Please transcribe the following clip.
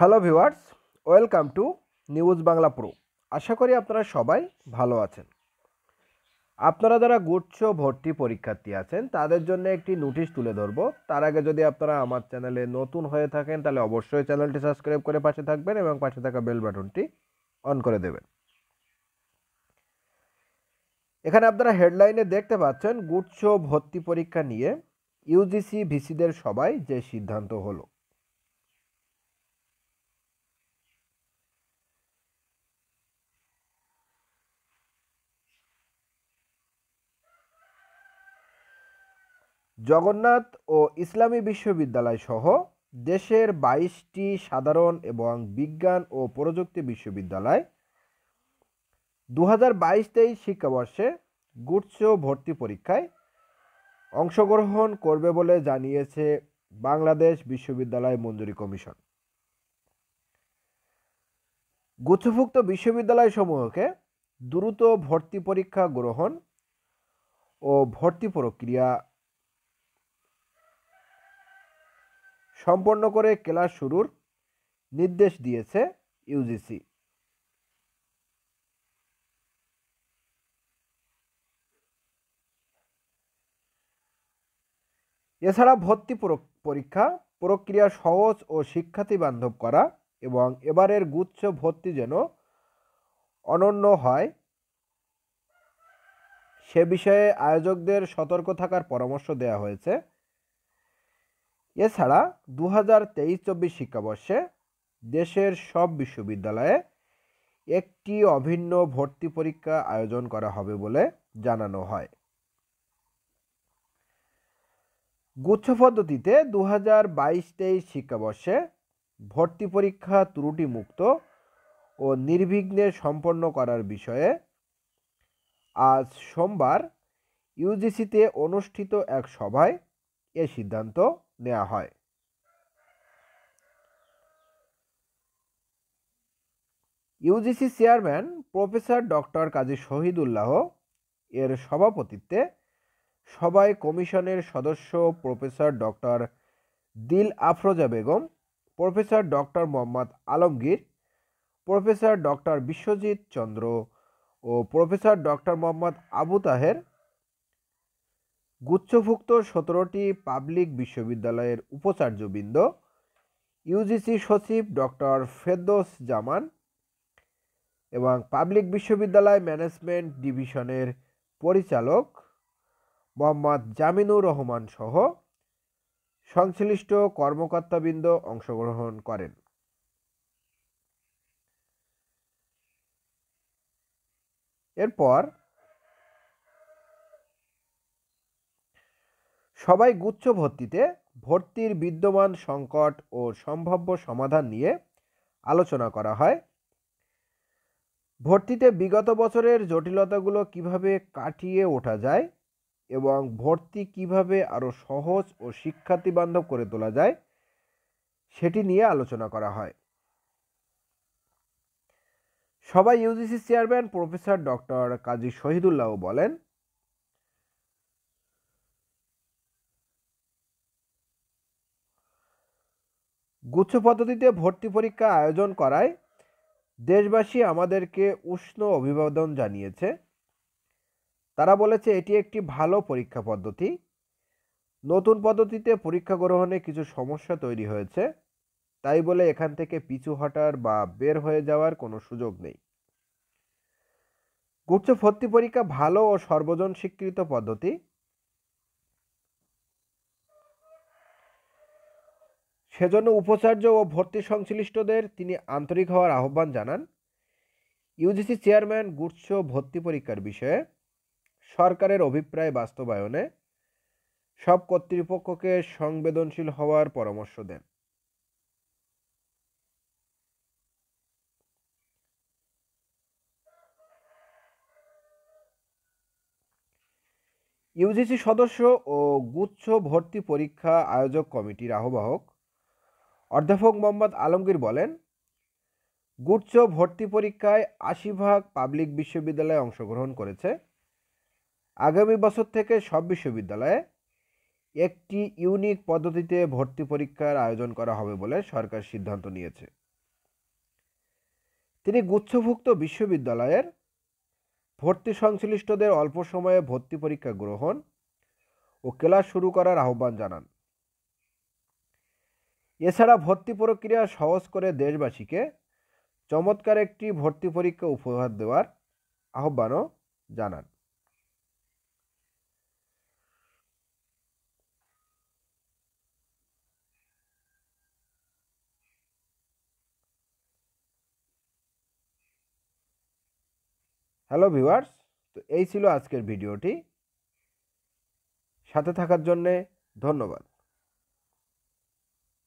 hello viewers welcome to news Bangla pro আশা করি আপনারা সবাই ভালো আছেন আপনারা যারা গুচ্ছ ভর্তি পরীক্ষার্থী আছেন তাদের জন্য একটি নোটিশ তুলে ধরবো তার আগে যদি আপনারা আমার চ্যানেলে নতুন হয়ে থাকেন তাহলে অবশ্যই চ্যানেলটি সাবস্ক্রাইব করে পাশে থাকবেন এবং পাশে থাকা বেল বাটনটি অন করে দেবেন এখানে আপনারা হেডলাইনে দেখতে পাচ্ছেন গুচ্ছ ভর্তি পরীক্ষা নিয়ে ইউজিসি ভিসিদের সবাই যে সিদ্ধান্ত হলো জগন্নাথ ও ইসলামী বিশ্ববিদ্যালয় সহ দেশের বাইশটি সাধারণ এবং বিজ্ঞান ও প্রযুক্তি বিশ্ববিদ্যালয় দু হাজার বাইশ তেইশ শিক্ষাবর্ষে গুচ্ছ ভর্তি পরীক্ষায় অংশগ্রহণ করবে বলে জানিয়েছে বাংলাদেশ বিশ্ববিদ্যালয় মঞ্জুরি কমিশন গুচ্ছভুক্ত বিশ্ববিদ্যালয়সমূহকে দ্রুত ভর্তি পরীক্ষা গ্রহণ ও ভর্তি প্রক্রিয়া সম্পন্ন করে ক্লাস শুরুর নির্দেশ দিয়েছে ইউজিসি এছাড়া ভর্তি পরীক্ষা প্রক্রিয়া সহজ ও শিক্ষার্থী বান্ধব করা এবং এবারের গুচ্ছ ভর্তি যেন অনন্য হয় সে বিষয়ে আয়োজকদের সতর্ক থাকার পরামর্শ দেওয়া হয়েছে এছাড়া দু হাজার তেইশ চব্বিশ শিক্ষাবর্ষে দেশের সব বিশ্ববিদ্যালয়ে একটি অভিন্ন ভর্তি পরীক্ষা আয়োজন করা হবে বলে জানানো হয় গুচ্ছ পদ্ধতিতে দু হাজার বাইশ তেইশ শিক্ষাবর্ষে ভর্তি পরীক্ষা ত্রুটিমুক্ত ও নির্বিঘ্নে সম্পন্ন করার বিষয়ে আজ সোমবার ইউজিসিতে অনুষ্ঠিত এক সভায় এ সিদ্ধান্ত নেওয়া হয় UGC chairman professor doctor Kazi Shahidullah এর সভাপতিত্বে সবাই কমিশনের সদস্য professor doctor Dil Afroza Begum professor doctor Mohammad Alamgir professor doctor Biswajit Chandra ও প্রফেসর ডক্টর মোহাম্মদ আবু তাহের গুচ্ছভুক্ত সতেরোটি পাবলিক বিশ্ববিদ্যালয়ের উপাচার্যবৃন্দ ইউজিসি সচিব ডক্টর ফেদোস জামান এবং পাবলিক বিশ্ববিদ্যালয় ম্যানেজমেন্ট ডিভিশনের পরিচালক মোহাম্মদ জামিনুর রহমান সহ সংশ্লিষ্ট কর্মকর্তাবৃন্দ অংশগ্রহণ করেন এরপর সবাই গুচ্ছ ভর্তিতে ভর্তির বিদ্যমান সংকট ও সম্ভাব্য সমাধান নিয়ে আলোচনা করা হয় ভর্তিতে বিগত বছরের জটিলতাগুলো কিভাবে কাটিয়ে ওঠা যায় এবং ভর্তি কিভাবে আরও সহজ ও শিক্ষার্থী বান্ধব করে তোলা যায় সেটি নিয়ে আলোচনা করা হয় সবাই UGC chairman professor doctor Kazi Shahidullah বলেন গুচ্ছ পদ্ধতিতে ভর্তি পরীক্ষা আয়োজন করায় দেশবাসী আমাদেরকে উষ্ণ অভিবাদন জানিয়েছে তারা বলেছে এটি একটি ভালো পরীক্ষা পদ্ধতি নতুন পদ্ধতিতে পরীক্ষা গ্রহণে কিছু সমস্যা তৈরি হয়েছে তাই বলে এখান থেকে পিছু হটার বা বের হয়ে যাওয়ার কোনো সুযোগ নেই গুচ্ছ ভর্তি পরীক্ষা ভালো ও সর্বজন স্বীকৃত পদ্ধতি সেজন্য উপাচার্য ও ভর্তি সংশ্লিষ্টদের তিনি আন্তরিক হওয়ার আহ্বান জানান ইউজিসি চেয়ারম্যান গুচ্ছ ভর্তি পরীক্ষার বিষয়ে সরকারের অভিপ্রায় বাস্তবায়নে সব কর্তৃপক্ষকে সংবেদনশীল হওয়ার পরামর্শ দেন ইউজিসি সদস্য ও গুচ্ছ ভর্তি পরীক্ষা আয়োজক কমিটির আহ্বায়ক অধ্যাপক মোহাম্মদ আলমগীর বলেন গুচ্ছ ভর্তি পরীক্ষায় আশি ভাগ পাবলিক বিশ্ববিদ্যালয়ে অংশগ্রহণ করেছে আগামী বছর থেকে সব বিশ্ববিদ্যালয়ে একটি ইউনিক পদ্ধতিতে ভর্তি পরীক্ষার আয়োজন করা হবে বলে সরকার সিদ্ধান্ত নিয়েছে তিনি গুচ্ছভুক্ত বিশ্ববিদ্যালয়ের ভর্তি সংশ্লিষ্টদের অল্প সময়ে ভর্তি পরীক্ষা গ্রহণ ও ক্লাস শুরু করার আহ্বান জানান এছাড়া ভর্তি প্রক্রিয়া সহজ করে দেশবাসীকে চমৎকার একটি ভর্তি পরীক্ষা উপহার দেওয়ার আহ্বানও জানান হ্যালো ভিউয়ার্স তো এই ছিল আজকের ভিডিওটি সাথে থাকার জন্যে ধন্যবাদ